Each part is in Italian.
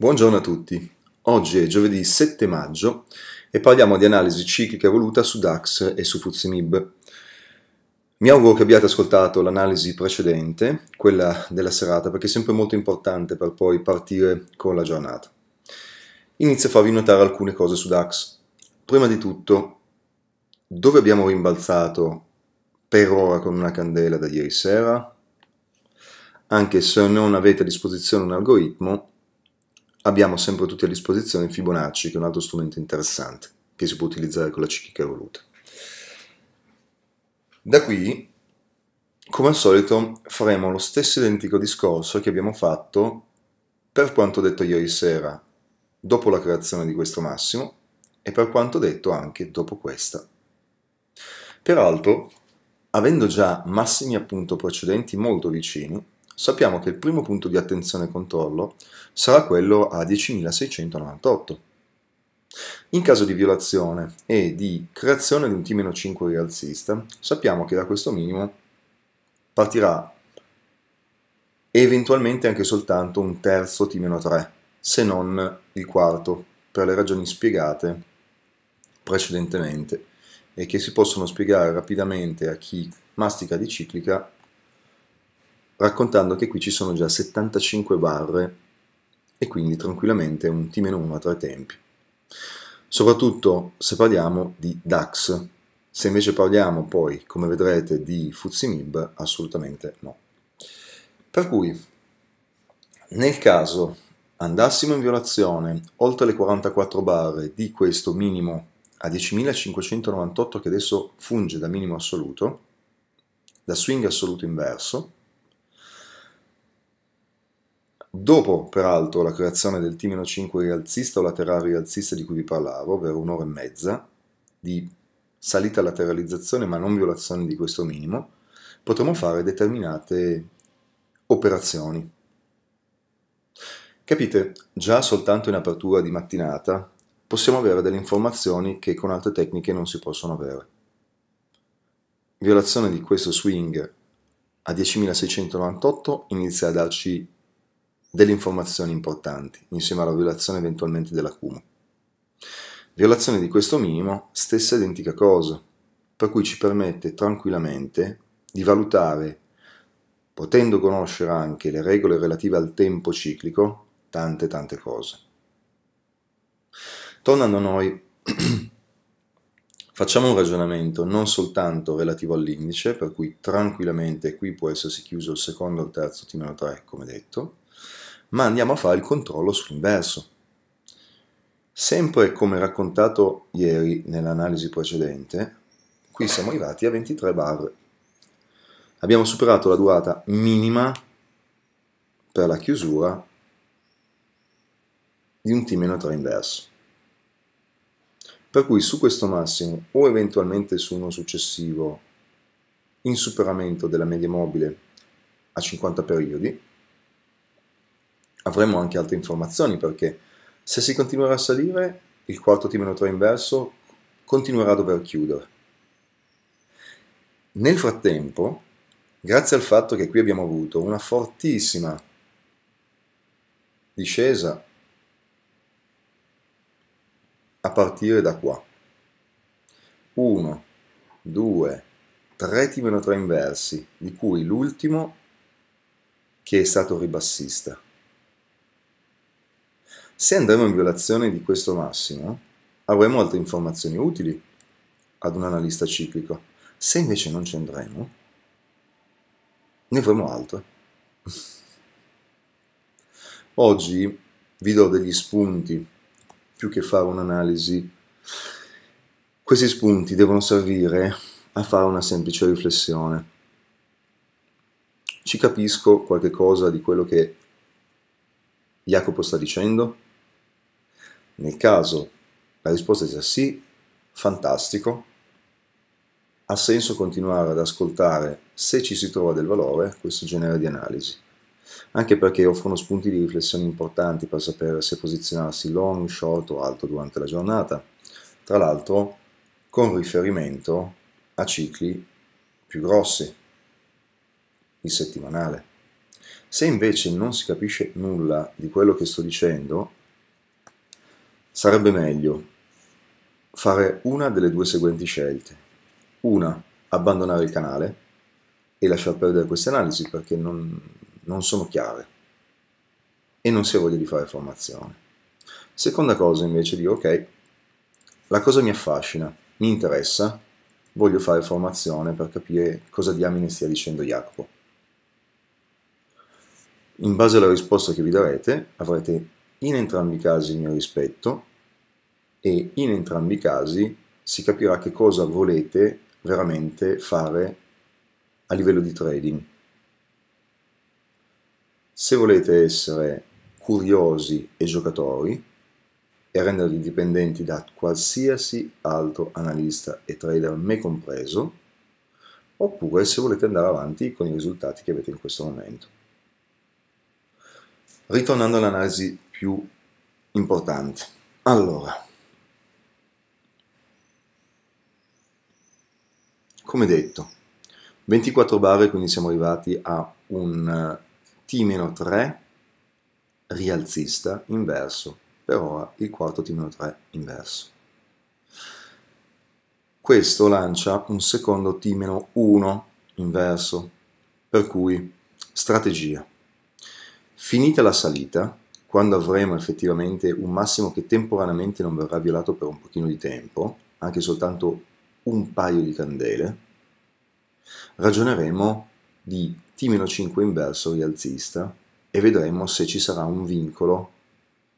Buongiorno a tutti. Oggi è giovedì 7 maggio e parliamo di analisi ciclica evoluta su DAX e su FUZIMIB. Mi auguro che abbiate ascoltato l'analisi precedente, quella della serata, perché è sempre molto importante per poi partire con la giornata. Inizio a farvi notare alcune cose su DAX. Prima di tutto, dove abbiamo rimbalzato per ora con una candela da ieri sera? Anche se non avete a disposizione un algoritmo, abbiamo sempre tutti a disposizione Fibonacci, che è un altro strumento interessante, che si può utilizzare con la ciclica evoluta. Da qui, come al solito, faremo lo stesso identico discorso che abbiamo fatto per quanto detto ieri sera, dopo la creazione di questo massimo, e per quanto detto anche dopo questa. Peraltro, avendo già massimi appunto precedenti molto vicini, sappiamo che il primo punto di attenzione e controllo sarà quello a 10.698. In caso di violazione e di creazione di un T-5 rialzista, sappiamo che da questo minimo partirà eventualmente anche soltanto un terzo T-3, se non il quarto, per le ragioni spiegate precedentemente e che si possono spiegare rapidamente a chi mastica di ciclica raccontando che qui ci sono già 75 barre e quindi tranquillamente un T-1 a tre tempi. Soprattutto se parliamo di DAX, se invece parliamo poi, come vedrete, di Fuzimib, assolutamente no. Per cui, nel caso andassimo in violazione oltre le 44 barre di questo minimo a 10.598 che adesso funge da minimo assoluto, da swing assoluto inverso, Dopo, peraltro, la creazione del t 5 rialzista o laterale rialzista di cui vi parlavo, ovvero un'ora e mezza di salita lateralizzazione ma non violazione di questo minimo, potremo fare determinate operazioni. Capite, già soltanto in apertura di mattinata possiamo avere delle informazioni che con altre tecniche non si possono avere. Violazione di questo swing a 10.698 inizia a darci delle informazioni importanti, insieme alla violazione eventualmente dell'accumulo. Violazione di questo minimo, stessa identica cosa, per cui ci permette tranquillamente di valutare, potendo conoscere anche le regole relative al tempo ciclico, tante tante cose. Tornando a noi, facciamo un ragionamento non soltanto relativo all'indice, per cui tranquillamente qui può essersi chiuso il secondo o il terzo T-3, come detto, ma andiamo a fare il controllo sull'inverso. Sempre come raccontato ieri nell'analisi precedente, qui siamo arrivati a 23 bar. Abbiamo superato la durata minima per la chiusura di un T-3 inverso. Per cui su questo massimo o eventualmente su uno successivo in superamento della media mobile a 50 periodi, avremo anche altre informazioni perché se si continuerà a salire il quarto T-3 inverso continuerà a dover chiudere. Nel frattempo, grazie al fatto che qui abbiamo avuto una fortissima discesa a partire da qua, 1, 2, 3 T-3 inversi, di cui l'ultimo che è stato ribassista. Se andremo in violazione di questo massimo, avremo altre informazioni utili ad un analista ciclico. Se invece non ci andremo, ne avremo altre. Oggi vi do degli spunti, più che fare un'analisi. Questi spunti devono servire a fare una semplice riflessione. Ci capisco qualche cosa di quello che Jacopo sta dicendo? Nel caso la risposta sia sì, fantastico, ha senso continuare ad ascoltare se ci si trova del valore questo genere di analisi, anche perché offrono spunti di riflessione importanti per sapere se posizionarsi long, short o alto durante la giornata, tra l'altro con riferimento a cicli più grossi, il settimanale. Se invece non si capisce nulla di quello che sto dicendo, Sarebbe meglio fare una delle due seguenti scelte. Una, abbandonare il canale e lasciar perdere queste analisi perché non, non sono chiare e non si ha voglia di fare formazione. Seconda cosa invece dico, ok, la cosa mi affascina, mi interessa, voglio fare formazione per capire cosa diamine stia dicendo Jacopo. In base alla risposta che vi darete avrete in entrambi i casi il mio rispetto e in entrambi i casi si capirà che cosa volete veramente fare a livello di trading. Se volete essere curiosi e giocatori e rendervi dipendenti da qualsiasi altro analista e trader, me compreso, oppure se volete andare avanti con i risultati che avete in questo momento. Ritornando all'analisi più importanti. Allora, come detto, 24 barre, quindi siamo arrivati a un eh, T-3 rialzista inverso, per ora il quarto T-3 inverso. Questo lancia un secondo T-1 inverso, per cui strategia. Finita la salita, quando avremo effettivamente un massimo che temporaneamente non verrà violato per un pochino di tempo, anche soltanto un paio di candele, ragioneremo di T-5 inverso rialzista e vedremo se ci sarà un vincolo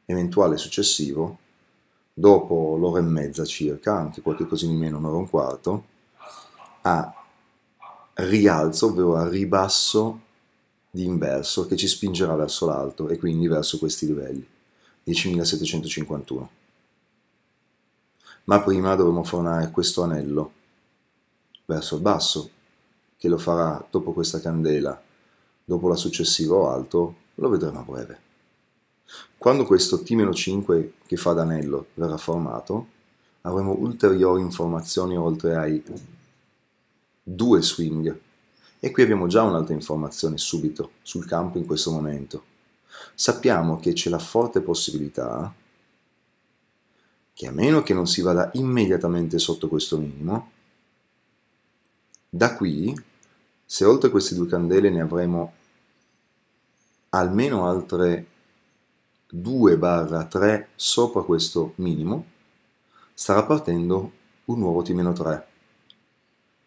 eventuale successivo dopo l'ora e mezza circa, anche qualche cosina di meno, un'ora e un quarto, a rialzo, ovvero a ribasso di inverso che ci spingerà verso l'alto e quindi verso questi livelli, 10.751. Ma prima dovremo formare questo anello verso il basso, che lo farà dopo questa candela, dopo la successiva o alto, lo vedremo a breve. Quando questo T-5 che fa d'anello verrà formato, avremo ulteriori informazioni oltre ai due swing e qui abbiamo già un'altra informazione subito, sul campo in questo momento. Sappiamo che c'è la forte possibilità che a meno che non si vada immediatamente sotto questo minimo, da qui, se oltre queste due candele ne avremo almeno altre 2-3 sopra questo minimo, starà partendo un nuovo T-3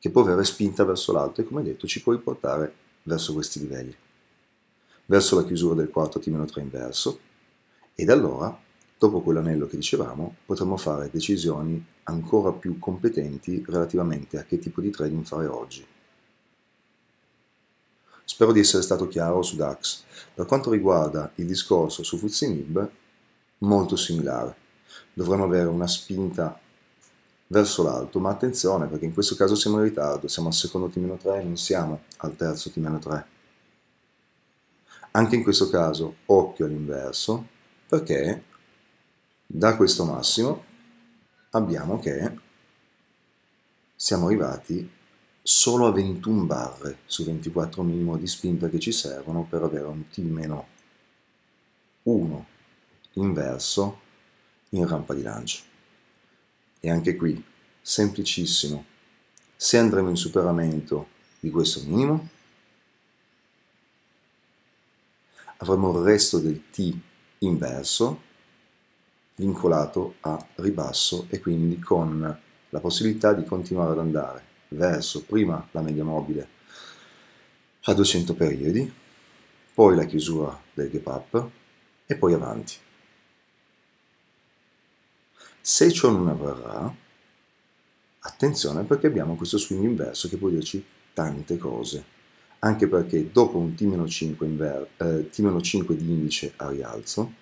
che può avere spinta verso l'alto e come detto ci può riportare verso questi livelli, verso la chiusura del quarto T-3 inverso ed allora, dopo quell'anello che dicevamo, potremo fare decisioni ancora più competenti relativamente a che tipo di trading fare oggi. Spero di essere stato chiaro su DAX. Per quanto riguarda il discorso su Nib, molto similare. Dovremmo avere una spinta verso l'alto, ma attenzione perché in questo caso siamo in ritardo, siamo al secondo T-3 e non siamo al terzo T-3. Anche in questo caso occhio all'inverso perché da questo massimo abbiamo che siamo arrivati solo a 21 barre su 24 minimo di spinta che ci servono per avere un T-1 inverso in rampa di lancio. E anche qui, semplicissimo. Se andremo in superamento di questo minimo, avremo il resto del t inverso vincolato a ribasso e quindi con la possibilità di continuare ad andare verso prima la media mobile a 200 periodi, poi la chiusura del gap up e poi avanti. Se ciò non avverrà, attenzione perché abbiamo questo swing inverso che può dirci tante cose, anche perché dopo un T-5 eh, di indice a rialzo,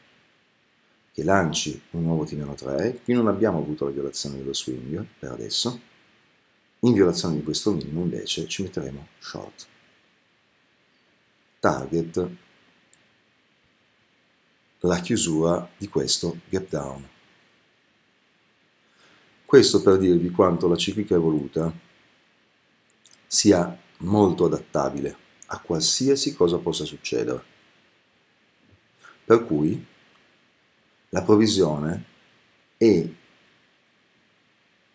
che lanci un nuovo T-3, qui non abbiamo avuto la violazione dello swing per adesso, in violazione di questo minimo invece ci metteremo short. Target la chiusura di questo gap down questo per dirvi quanto la ciclica evoluta sia molto adattabile a qualsiasi cosa possa succedere. Per cui la provisione e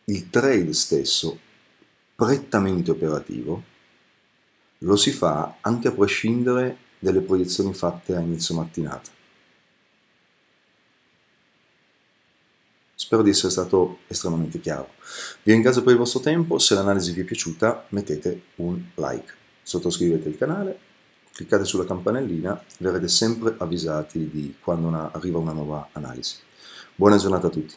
il trade stesso prettamente operativo lo si fa anche a prescindere dalle proiezioni fatte a inizio mattinata. Spero di essere stato estremamente chiaro. Vi ringrazio per il vostro tempo, se l'analisi vi è piaciuta mettete un like, sottoscrivete il canale, cliccate sulla campanellina, verrete sempre avvisati di quando una, arriva una nuova analisi. Buona giornata a tutti!